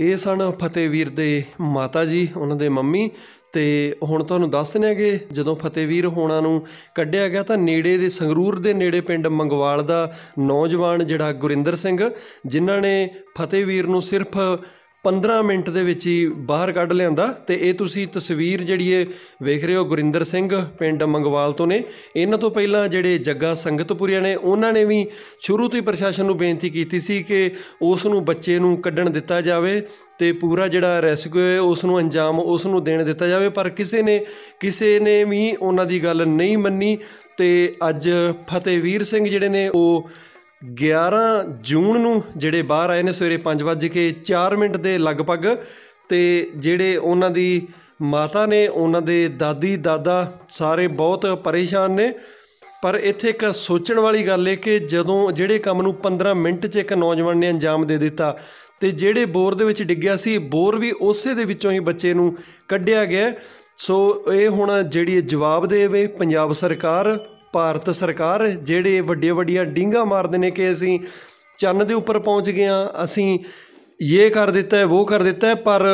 ਇਹ ਸਨ ਫਤਿਹਵੀਰ ਦੇ ਮਾਤਾ ਜੀ ਉਹਨਾਂ ਦੇ ਮੰਮੀ ਤੇ ਹੁਣ ਤੁਹਾਨੂੰ ਦੱਸ ਦਿੰਦੇ ਕਿ ਜਦੋਂ ਫਤਿਹਵੀਰ ਹੋਣਾ ਨੂੰ ਕੱਢਿਆ ਗਿਆ ਤਾਂ ਨੇੜੇ ਦੇ ਸੰਗਰੂਰ ਦੇ ਨੇੜੇ ਪਿੰਡ ਮੰਗਵਾਲ ਦਾ ਨੌਜਵਾਨ ਜਿਹੜਾ ਗੁਰਿੰਦਰ ਸਿੰਘ ਜਿਨ੍ਹਾਂ ਨੇ ਫਤਿਹਵੀਰ ਨੂੰ ਸਿਰਫ 15 ਮਿੰਟ ਦੇ ਵਿੱਚ ਹੀ ਬਾਹਰ ਕੱਢ ਲਿਆਂਦਾ ਤੇ ਇਹ ਤੁਸੀਂ ਤਸਵੀਰ ਜਿਹੜੀ ਇਹ ਵੇਖ ਰਹੇ ਹੋ ਗੁਰਿੰਦਰ ਸਿੰਘ ਪਿੰਡ ਮੰਗਵਾਲ ਤੋਂ ਨੇ ਇਹਨਾਂ ਤੋਂ ਪਹਿਲਾਂ ਜਿਹੜੇ ਜੱਗਾ ਸੰਗਤਪੁਰੀਆ ਨੇ ਉਹਨਾਂ ਨੇ ਵੀ ਸ਼ੁਰੂ ਤੋਂ ਹੀ ਪ੍ਰਸ਼ਾਸਨ ਨੂੰ ਬੇਨਤੀ ਕੀਤੀ ਸੀ ਕਿ ਉਸ ਨੂੰ ਬੱਚੇ ਨੂੰ ਕੱਢਣ ਦਿੱਤਾ ਜਾਵੇ ਤੇ ਪੂਰਾ ਜਿਹੜਾ ਰੈਸਕਿਊ ਹੈ ਉਸ ਨੂੰ ਅੰਜਾਮ ਉਸ ਨੂੰ ਦੇਣ ਦਿੱਤਾ ਜਾਵੇ ਪਰ ਕਿਸੇ ਨੇ ਕਿਸੇ ਨੇ ਵੀ ਉਹਨਾਂ ਦੀ ਗੱਲ ਨਹੀਂ ਮੰਨੀ ਤੇ ਅੱਜ ਫਤਿਹਵੀਰ ਸਿੰਘ ਜਿਹੜੇ ਨੇ ਉਹ 11 ਜੂਨ ਨੂੰ ਜਿਹੜੇ ਬਾਹਰ ਆਏ ਨੇ ਸਵੇਰੇ 5 ਵਜੇ ਕੇ 4 ਮਿੰਟ ਦੇ ਲਗਭਗ ਤੇ ਜਿਹੜੇ ਉਹਨਾਂ ਦੀ ਮਾਤਾ ਨੇ ਉਹਨਾਂ ਦੇ ਦਾਦੀ ਦਾਦਾ ਸਾਰੇ ਬਹੁਤ ਪਰੇਸ਼ਾਨ ਨੇ ਪਰ ਇੱਥੇ ਇੱਕ ਸੋਚਣ ਵਾਲੀ ਗੱਲ ਹੈ ਕਿ ਜਦੋਂ ਜਿਹੜੇ ਕੰਮ ਨੂੰ 15 ਮਿੰਟ 'ਚ ਇੱਕ ਨੌਜਵਾਨ ਨੇ ਅੰਜਾਮ ਦੇ ਦਿੱਤਾ ਤੇ ਜਿਹੜੇ ਬੋਰ ਦੇ ਵਿੱਚ ਡਿੱਗਿਆ ਸੀ ਬੋਰ ਵੀ ਉਸੇ ਦੇ ਵਿੱਚੋਂ ਹੀ ਬੱਚੇ ਨੂੰ ਕੱਢਿਆ ਗਿਆ ਸੋ ਇਹ ਹੁਣ ਜਿਹੜੀ ਜਵਾਬ ਦੇਵੇ ਪੰਜਾਬ ਸਰਕਾਰ ਭਾਰਤ ਸਰਕਾਰ ਜਿਹੜੇ ਵੱਡੇ ਵੱਡੀਆਂ ਡਿੰਗਾ ਮਾਰਦੇ ਨੇ ਕਿ ਅਸੀਂ ਚੰਨ ਦੇ ਉੱਪਰ ਪਹੁੰਚ ਗਏ ਆ ਅਸੀਂ ਇਹ ਕਰ ਦਿੱਤਾ ਹੈ ਉਹ ਕਰ ਦਿੱਤਾ ਹੈ ਪਰ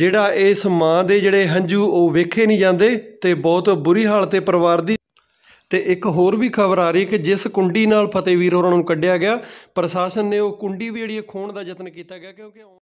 ਜਿਹੜਾ ਇਸ ਮਾਂ ਦੇ ਜਿਹੜੇ ਹੰਝੂ ਉਹ ਵੇਖੇ ਨਹੀਂ ਜਾਂਦੇ ਤੇ ਬਹੁਤ ਬੁਰੀ ਹਾਲਤ ਹੈ ਪਰਿਵਾਰ ਦੀ ਤੇ ਇੱਕ ਹੋਰ ਵੀ ਖਬਰ ਆ ਰਹੀ ਹੈ ਕਿ ਜਿਸ ਕੁੰਡੀ ਨਾਲ ਫਤਿਹਵੀਰ ਹੋਰਾਂ ਨੂੰ ਕੱਢਿਆ ਗਿਆ ਪ੍ਰਸ਼ਾਸਨ ਨੇ ਉਹ ਕੁੰਡੀ ਵੀ ਜਿਹੜੀ ਖੋਣ ਦਾ ਯਤਨ ਕੀਤਾ ਗਿਆ ਕਿਉਂਕਿ